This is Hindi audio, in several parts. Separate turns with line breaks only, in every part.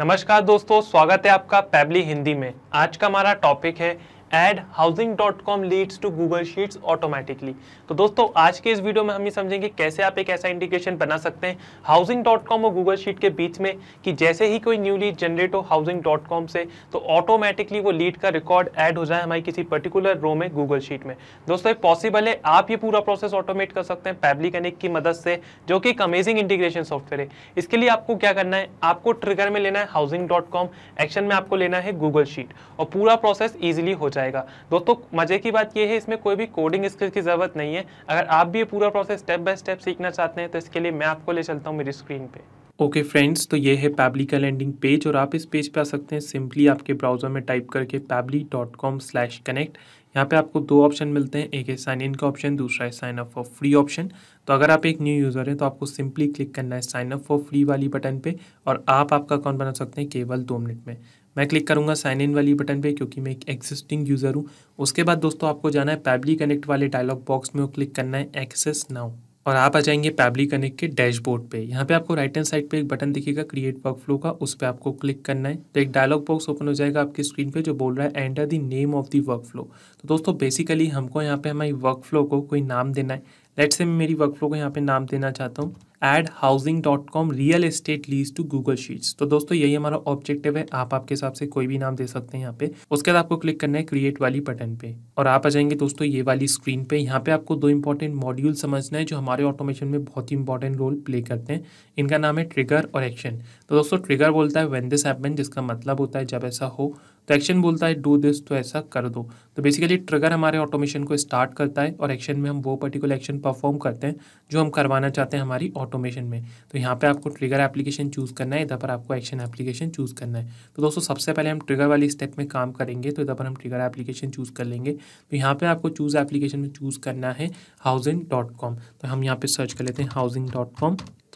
नमस्कार दोस्तों स्वागत है आपका पैबली हिंदी में आज का हमारा टॉपिक है add housing dot com leads to Google Sheets automatically तो दोस्तों आज के इस वीडियो में हम ये समझेंगे कैसे आप एक ऐसा इंडिकेशन बना सकते हैं हाउसिंग डॉट कॉम और गूगल शीट के बीच में कि जैसे ही कोई न्यू लीड जनरेट हो हाउसिंग डॉट कॉम से तो ऑटोमेटिकली वो लीड का रिकॉर्ड एड हो जाए हमारी किसी पर्टिकुलर रो में गूगल शीट में दोस्तों ये पॉसिबल है आप ये पूरा प्रोसेस ऑटोमेट कर सकते हैं पैबली कनेक्ट की मदद से जो कि एक अमेजिंग इंटीग्रेशन सॉफ्टवेयर है इसके लिए आपको क्या करना है आपको ट्रिगर में लेना है हाउसिंग डॉट कॉम एक्शन में आपको लेना है गूगल शीट और पूरा प्रोसेस ईजिली हो जाएगा दोस्तों मजे की बात यह है इसमें कोई भी कोडिंग स्किल की ज़रूरत नहीं है अगर आप भी ये पूरा प्रोसेस स्टेप बाय स्टेप सीखना चाहते हैं तो इसके लिए मैं आपको ले चलता हूँ मेरी स्क्रीन पे ओके okay फ्रेंड्स तो ये है पैबली का लैंडिंग पेज और आप इस पेज पे आ सकते हैं सिंपली आपके ब्राउज़र में टाइप करके Pabbly dot com slash connect यहाँ पे आपको दो ऑप्शन मिलते हैं एक है साइन इन का ऑप्शन दूसरा है sign up for free option तो अगर आप एक न्यू यूज़र हैं तो आपको सिंपली क्लिक करना है साइन अप फॉर फ्री वाली बटन पर और आप आपका अकाउंट बना सकते हैं केवल दो मिनट में मैं क्लिक करूँगा साइन इन वाली बटन पे क्योंकि मैं एक एग्जिस्टिंग यूज़र हूँ उसके बाद दोस्तों आपको जाना है पैबली कनेक्ट वाले डायलॉग बॉक्स में क्लिक करना है एक्सेस नाउ और आप आ जाएंगे पैबली कनेक्ट के डैशबोर्ड पे यहाँ पे आपको राइट हैंड साइड पे एक बटन दिखेगा क्रिएट वर्क फ्लो का उस पर आपको क्लिक करना है तो एक डायलॉग बॉक्स ओपन हो जाएगा आपके स्क्रीन पे जो बोल रहा है enter the name of the workflow तो दोस्तों बेसिकली हमको यहाँ पे हमारी वर्क फ्लो को कोई नाम देना है लेट से मैं मेरी वर्कफ्लो को यहाँ पे नाम देना चाहता हूँ add housing dot com real estate leads to Google Sheets तो दोस्तों यही हमारा ऑब्जेक्टिव है आप आपके हिसाब से कोई भी नाम दे सकते हैं यहाँ पे उसके बाद आपको क्लिक करना है क्रिएट वाली बटन पे और आप आ जाएंगे दोस्तों ये वाली स्क्रीन पे यहाँ पे आपको दो इंपॉर्टेंट मॉड्यूल समझना है जो हमारे ऑटोमेशन में बहुत ही इंपॉर्टेंट रोल प्ले करते हैं इनका नाम है ट्रिगर और एक्शन तो दोस्तों ट्रिगर बोलता है वेन दिस एपमेंट जिसका मतलब होता है जब ऐसा हो तो एक्शन बोलता है डू दिस तो ऐसा कर दो तो बेसिकली ट्रिगर हमारे ऑटोमेशन को स्टार्ट करता है और एक्शन में हम वो पर्टिकुलर एक्शन परफॉर्म करते हैं जो हम करवाना चाहते हैं हमारी ऑटोमेशन में तो यहाँ पे आपको ट्रिगर एप्लीकेशन चूज़ करना है इधर पर आपको एक्शन एप्लीकेशन चूज़ करना है तो दोस्तों सबसे पहले हम ट्रिगर वाली स्टेप में काम करेंगे तो इधर पर हम ट्रिगर एप्लीकेशन चूज़ कर लेंगे तो यहाँ पर आपको चूज़ एप्लीकेशन में चूज़ करना है हाउसिंग तो हम यहाँ पर सर्च कर लेते हैं हाउसिंग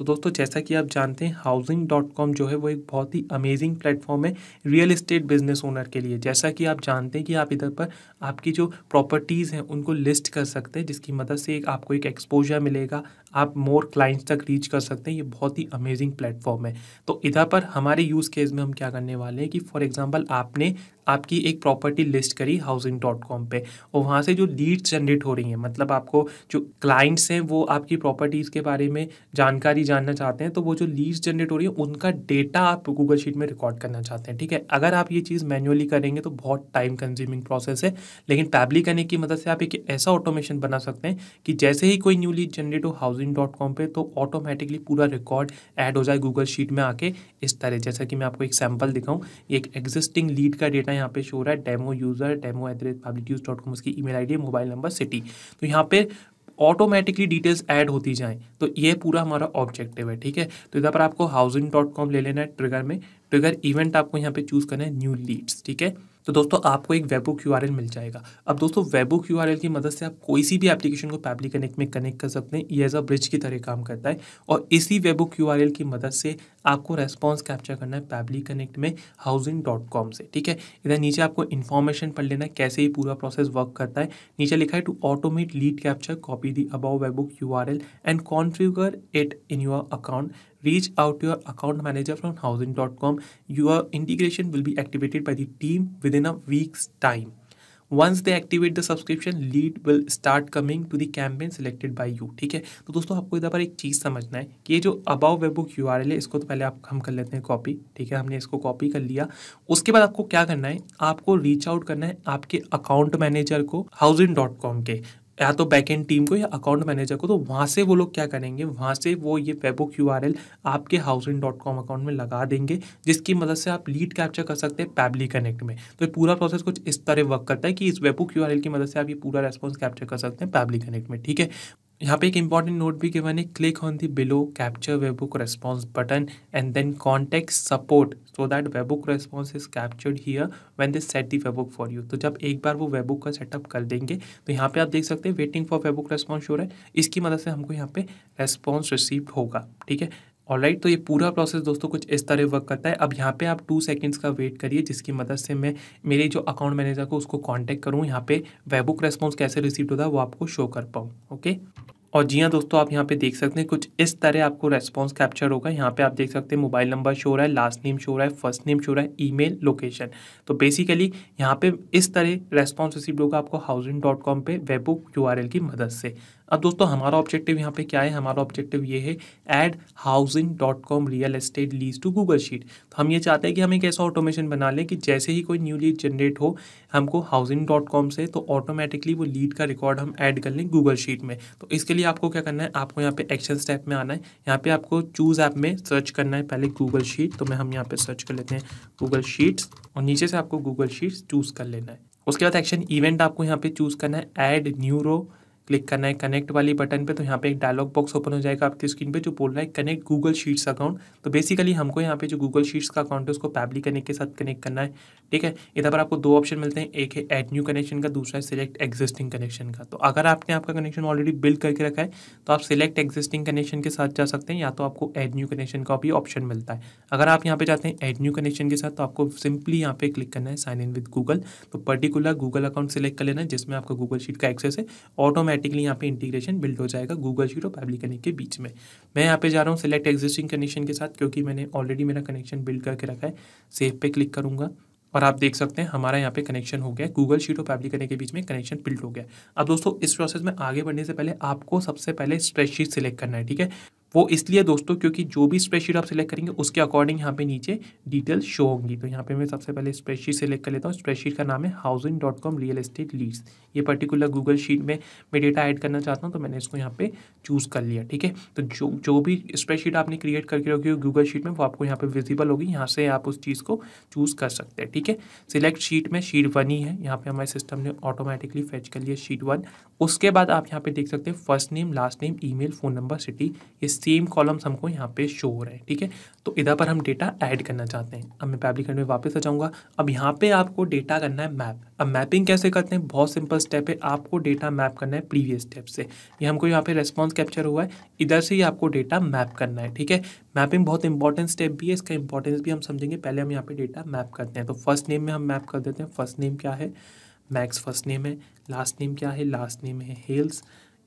तो दोस्तों जैसा कि आप जानते हैं हाउसिंग डॉट कॉम जो है वो एक बहुत ही अमेजिंग प्लेटफॉर्म है रियल इस्टेट बिजनेस ओनर के लिए जैसा कि आप जानते हैं कि आप इधर पर आपकी जो प्रॉपर्टीज़ हैं उनको लिस्ट कर सकते हैं जिसकी मदद से एक आपको एक एक्सपोजर मिलेगा आप मोर क्लाइंट्स तक रीच कर सकते हैं ये बहुत ही अमेजिंग प्लेटफॉर्म है तो इधर पर हमारे यूज़ केस में हम क्या करने वाले हैं कि फॉर एग्जांपल आपने आपकी एक प्रॉपर्टी लिस्ट करी हाउसिंग डॉट कॉम पर और वहाँ से जो लीड्स जनरेट हो रही हैं मतलब आपको जो क्लाइंट्स हैं वो आपकी प्रॉपर्टीज़ के बारे में जानकारी जानना चाहते हैं तो वो जो लीड्स जनरेट हो रही है उनका डेटा आप गूगल शीट में रिकॉर्ड करना चाहते हैं ठीक है अगर आप ये चीज़ मैनुअली करेंगे तो बहुत टाइम कंज्यूमिंग प्रोसेस है लेकिन पैबली करने की मदद से आप एक ऐसा ऑटोमेशन बना सकते हैं कि जैसे ही कोई न्यू लीड जनरेट हो हाउसिंग ब्राउजिंग डॉट कॉम पर तो ऑटोमेटिकली पूरा रिकॉर्ड ऐड हो जाए गूगल शीट में आके इस तरह जैसा कि मैं आपको एक सैम्पल दिखाऊँ एक एग्जिस्टिंग लीड का डेटा यहाँ पे शो रहा है demo user demo at the rate public use dot com उसकी email I D mobile number city तो यहाँ पर ऑटोमेटिकली डिटेल्स ऐड होती जाएँ तो ये पूरा हमारा ऑब्जेक्टिव है ठीक है तो इधर पर आपको हाउसिंग डॉट कॉम ले लेना है ट्रिगर में ट्रिगर इवेंट आपको यहाँ पे चूज़ करना है न्यू लीड्स ठीक है तो दोस्तों आपको एक वेबो क्यू मिल जाएगा अब दोस्तों वेबो क्यू की मदद से आप कोई सी भी एप्लीकेशन को पैबली कनेक्ट में कनेक्ट कर सकते हैं ये एज अ ब्रिज की तरह काम करता है और इसी वेबो क्यू की मदद से आपको रेस्पॉन्स कैप्चर करना है पैबली कनेक्ट में हाउसिंग डॉट कॉम से ठीक है इधर नीचे आपको इन्फॉर्मेशन पढ़ लेना है कैसे ये पूरा प्रोसेस वर्क करता है नीचे लिखा है to automate lead capture copy the above webhook and configure it in your account reach out out account manager from housing dot com your integration will be activated by the with in within a week's time. once they activate the subscription lead will start coming to the campaign selected by you ठीक है तो दोस्तों आपको इधर पर एक चीज़ समझना है कि ये जो above webhook U R L है इसको तो पहले आप हम कर लेते हैं कॉपी ठीक है हमने इसको कॉपी कर लिया उसके बाद आपको क्या करना है आपको रीच आउट करना है आपके अकाउंट मैनेजर को हाउसिन डॉट कॉम के या तो बैक एंड टीम को या अकाउंट मैनेजर को तो वहाँ से वो लोग क्या करेंगे वहाँ से वो ये आर एल आपके हाउसिंग डॉट कॉम अकाउंट में लगा देंगे जिसकी मदद से आप लीड कैप्चर कर सकते हैं पैबली कनेक्ट में तो पूरा प्रोसेस कुछ इस तरह वर्क करता है कि इस आर एल की मदद से आप ये पूरा रेस्पॉन्स कैप्चर कर सकते हैं पैबली कनेक्ट में ठीक है यहाँ पे एक इंपॉर्टेंट नोट भी गिवन है click on the below capture webhook response button and then contact support so that webhook response is captured here when they set the webhook for you तो जब एक बार वो वेबुक का सेटअप कर देंगे तो यहाँ पे आप देख सकते हैं वेटिंग फॉर वेबुक रेस्पॉन्स हो रहा है इसकी मदद से हमको यहाँ पे रेस्पॉन्स रिसीव होगा ठीक है ऑल राइट तो ये पूरा प्रोसेस दोस्तों कुछ इस तरह वर्क करता है अब यहाँ पे आप टू सेकंड्स का वेट करिए जिसकी मदद से मैं मेरे जो अकाउंट मैनेजर को उसको कांटेक्ट करूँ यहाँ पे वेबुक रेस्पॉन्स कैसे रिसीव होता है वो आपको शो कर पाऊँ ओके और जी हाँ दोस्तों आप यहाँ पे देख सकते हैं कुछ इस तरह आपको रेस्पॉन्स कैप्चर होगा यहाँ पे आप देख सकते हैं मोबाइल नंबर शो रहा है लास्ट नेम शो रहा है फर्स्ट नेम शो रहा है ईमेल लोकेशन तो बेसिकली यहाँ पे इस तरह रेस्पॉन्स रिसीव होगा आपको हाउसिंग डॉट कॉम पर बुक यू की मदद से अब दोस्तों हमारा ऑब्जेक्टिव यहाँ पे क्या है हमारा ऑब्जेक्टिव ये है add housing dot com real estate leads to Google sheet तो हम ये चाहते हैं कि हम एक ऐसा ऑटोमेशन बना लें कि जैसे ही कोई न्यू लीड जनरेट हो हमको हाउसिंग डॉट कॉम से तो ऑटोमेटिकली वो लीड का रिकॉर्ड हम ऐड कर लें गूगल शीट में तो इसके लिए लिए आपको क्या करना है आपको यहाँ पे एक्शन स्टेप में आना है यहाँ पे आपको चूज़ ऐप में सर्च करना है पहले गूगल शीट तो मैं हम यहाँ पे सर्च कर लेते हैं गूगल शीट्स और नीचे से आपको गूगल शीट्स चूज़ कर लेना है उसके बाद एक्शन इवेंट आपको यहाँ पे चूज़ करना है एड न्यू रो क्लिक करना है कनेक्ट वाली बटन पे तो यहाँ पे एक डायलॉग बॉक्स ओपन हो जाएगा आपकी स्क्रीन पे जो बोल रहा है कनेक्ट गूगल शीट्स अकाउंट तो बेसिकली हमको यहाँ पे जो गूगल शीट्स का अकाउंट है उसको पैबली कनेक्ट के साथ कनेक्ट करना है ठीक है इधर पर आपको दो ऑप्शन मिलते हैं एक है एड न्यू कनेक्शन का दूसरा है सिलेक्ट एग्जिस्टिंग कनेक्शन का तो अगर आपने आपका कनेक्शन ऑलरेडी बिल्ड करके रखा है तो आप सिलेक्ट एग्जिस्टिंग कनेक्शन के साथ जा सकते हैं या तो आपको एड न्यू कनेक्शन का भी ऑप्शन मिलता है अगर आप यहाँ पे जाते हैं एड न्यू कनेक्शन के साथ तो आपको सिंपली यहाँ पे क्लिक करना है साइन इन विद गूगल तो पर्टिकुलर गूगल अकाउंट सेलेक्ट कर लेना है जिसमें आपका गूगल शीट का एक्सेस है ऑटोमेटिक ऑटोमेटिकली यहाँ पे इंटीग्रेशन बिल्ड हो जाएगा गूगल शीट और पब्लिक कनेक्ट के बीच में मैं यहाँ पे जा रहा हूँ सेलेक्ट एग्जिस्टिंग कनेक्शन के साथ क्योंकि मैंने ऑलरेडी मेरा कनेक्शन बिल्ड करके रखा है सेव पे क्लिक करूँगा और आप देख सकते हैं हमारा यहाँ पे कनेक्शन हो गया गूगल शीट और पब्लिक कनेक्ट के बीच में कनेक्शन बिल्ड हो गया अब दोस्तों इस प्रोसेस में आगे बढ़ने से पहले आपको सबसे पहले स्प्रेडशीट सिलेक्ट करना है ठीक है वो इसलिए दोस्तों क्योंकि जो भी स्प्रेडशीट आप सिलेक्ट करेंगे उसके अकॉर्डिंग यहाँ पे नीचे डिटेल शो होंगी तो यहाँ पे मैं सबसे पहले स्प्रेडशीट सेलेक्ट कर लेता हूँ स्प्रेडशीट का नाम है housing dot com real estate leads ये पर्टिकुलर गूगल शीट में मैं डेटा ऐड करना चाहता हूँ तो मैंने इसको यहाँ पे चूज़ कर लिया ठीक है तो जो जो भी स्प्रेडशीट आपने क्रिएट करके रखी हो गूगल शीट में वो आपको यहाँ पर विजिबल होगी यहाँ से आप उस चीज़ को चूज़ कर सकते हैं ठीक है सिलेक्ट शीट में शीट वन ही है यहाँ पर हमारे सिस्टम ने ऑटोमेटिकली फैच कर लिया शीट वन उसके बाद आप यहाँ पर देख सकते हैं first name last name e phone number city इस सेम कॉलम्स हमको यहाँ पे शो हो रहे हैं ठीक है तो इधर पर हम डेटा ऐड करना चाहते हैं अब मैं पैब्लिक में वापस आ जाऊँगा अब यहाँ पे आपको डेटा करना है मैप अब मैपिंग कैसे करते हैं बहुत सिंपल स्टेप है आपको डेटा मैप करना है प्रीवियस स्टेप से ये हमको यहाँ पे रेस्पॉन्स कैप्चर हुआ है इधर से ही आपको डेटा मैप करना है ठीक है मैपिंग बहुत इंपॉर्टेंट स्टेप भी है इसका इंपॉर्टेंस भी हम समझेंगे पहले हम यहाँ पर डेटा मैप करते हैं तो फर्स्ट नेम में हम मैप कर देते हैं फर्स्ट नेम क्या है मैक्स फर्स्ट नेम है लास्ट नेम क्या है लास्ट नेम है हेल्स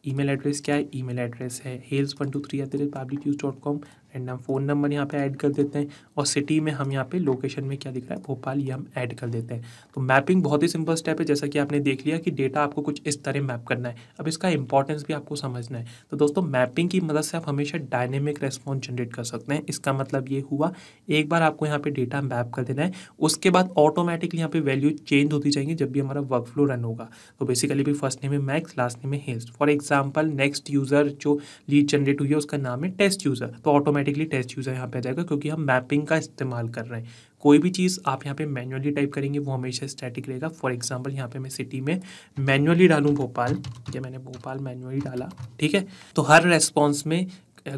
ईमेल एड्रेस क्या है ईमेल एड्रेस है Hales one two three at the rate public news dot com and हम फ़ोन नंबर यहाँ पे ऐड कर देते हैं और सिटी में हम यहाँ पे लोकेशन में क्या दिख रहा है भोपाल ये हम ऐड कर देते हैं तो मैपिंग बहुत ही सिंपल स्टेप है जैसा कि आपने देख लिया कि डेटा आपको कुछ इस तरह मैप करना है अब इसका इंपॉर्टेंस भी आपको समझना है तो दोस्तों मैपिंग की मदद से आप हमेशा डायनेमिक रेस्पॉन्स जनरेट कर सकते हैं इसका मतलब ये हुआ एक बार आपको यहाँ पर डेटा मैप कर देना है उसके बाद ऑटोमेटिकली यहाँ पर वैल्यू चेंज होती जाएंगी जब भी हमारा वर्क फ्लो रन होगा तो बेसिकली भी फर्स्ट नेम है मैक्स लास्ट नेम है Hales for example next user जो लीड जनरेट हुई है उसका नाम है टेस्ट यूज़र तो ऑटोमेटिक ऑटोमेटिकली टेस्ट यूज़र यहाँ पे आ जाएगा क्योंकि हम मैपिंग का इस्तेमाल कर रहे हैं कोई भी चीज़ आप यहाँ पे मैन्युअली टाइप करेंगे वो हमेशा स्टैटिक रहेगा फॉर एग्जांपल यहाँ पे मैं सिटी में मैन्युअली डालूँ भोपाल ये मैंने भोपाल मैन्युअली डाला ठीक है तो हर रेस्पॉन्स में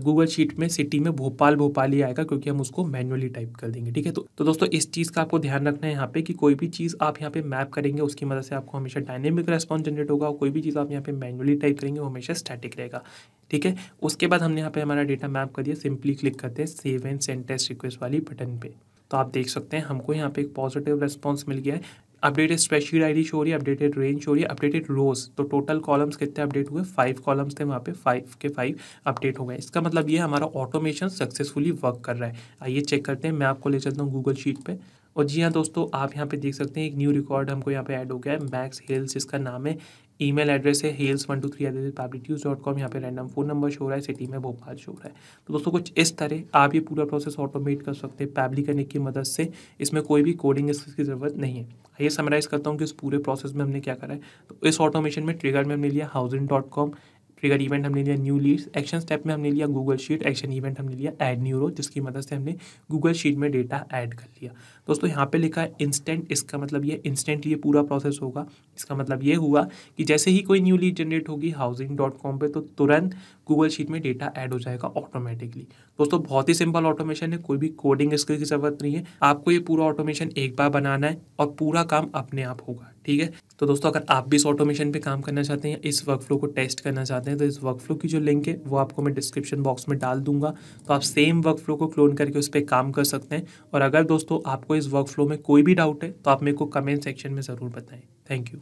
गूगल शीट में सिटी में भोपाल भोपाल ही आएगा क्योंकि हम उसको मैनुअली टाइप कर देंगे ठीक है तो, तो दोस्तों इस चीज़ का आपको ध्यान रखना है यहाँ पे कि कोई भी चीज़ आप यहाँ पे मैप करेंगे उसकी मदद से आपको हमेशा डायनेमिक रेस्पॉन्स जनरेट होगा कोई भी चीज़ आप यहाँ पे मैनुअली टाइप करेंगे वो हमेशा स्टैटिक रहेगा ठीक है उसके बाद हमने यहाँ पे हमारा डेटा मैप कर दिया सिंपली क्लिक करते हैं सेव एंड सेंटेस्ट रिक्वेस्ट वाली बटन पर तो आप देख सकते हैं हमको यहाँ पे एक पॉजिटिव रेस्पॉन्स मिल गया है अपडेटेड स्प्रेडशीट आईडी शो हो रही है अपडेटेड रेंज शो हो रही है अपडेटेड रोज तो टोटल कॉलम्स कितने अपडेट हुए फाइव कॉलम्स थे वहाँ पे फाइव के फाइव अपडेट हो गए इसका मतलब ये हमारा ऑटोमेशन सक्सेसफुली वर्क कर रहा है आइए चेक करते हैं मैं आपको ले चलता हूँ गूगल शीट पर और जी हाँ दोस्तों आप यहाँ पे देख सकते हैं एक न्यू रिकॉर्ड हमको यहाँ पे ऐड हो गया है मैक्स हिल्स इसका नाम है ईमेल एड्रेस है Hales one two three at public news dot com यहाँ पर रैंडम फ़ोन नंबर शो हो रहा है सिटी में भोपाल शो हो रहा है तो दोस्तों कुछ इस तरह आप ये पूरा प्रोसेस ऑटोमेट कर सकते हैं पैबली करने की मदद से इसमें कोई भी कोडिंग स्किल्स की ज़रूरत नहीं है ये समराइज़ करता हूँ कि इस पूरे प्रोसेस में हमने क्या करा है तो इस ऑटोमेशन में ट्रिगर में हमने लिया housing dot com trigger event हमने लिया न्यू लीड्स एक्शन स्टेप में हमने लिया गूगल शीट एक्शन इवेंट हमने लिया ऐड न्यूरो जिसकी मदद से हमने गूगल शीट में डेटा ऐड कर लिया दोस्तों यहाँ पे लिखा है इंस्टेंट इसका मतलब ये इंस्टेंट ये पूरा प्रोसेस होगा इसका मतलब ये हुआ कि जैसे ही कोई न्यू लीड जनरेट होगी हाउसिंग डॉट कॉम पर तो तुरंत गूगल शीट में डेटा ऐड हो जाएगा ऑटोमेटिकली दोस्तों बहुत ही सिंपल ऑटोमेशन है कोई भी कोडिंग स्किल की जरूरत नहीं है आपको ये पूरा ऑटोमेशन एक बार बनाना है और पूरा काम अपने आप होगा ठीक है तो दोस्तों अगर आप भी इस ऑटोमेशन पे काम करना चाहते हैं इस वर्क फ्लो को टेस्ट करना चाहते हैं तो इस वर्क फ्लो की जो लिंक है वो आपको मैं डिस्क्रिप्शन बॉक्स में डाल दूंगा तो आप सेम वर्क फ्लो को क्लोन करके उस पर काम कर सकते हैं और अगर दोस्तों आपको इस वर्क फ्लो में कोई भी डाउट है तो आप मेरे को कमेंट सेक्शन में ज़रूर बताएं थैंक यू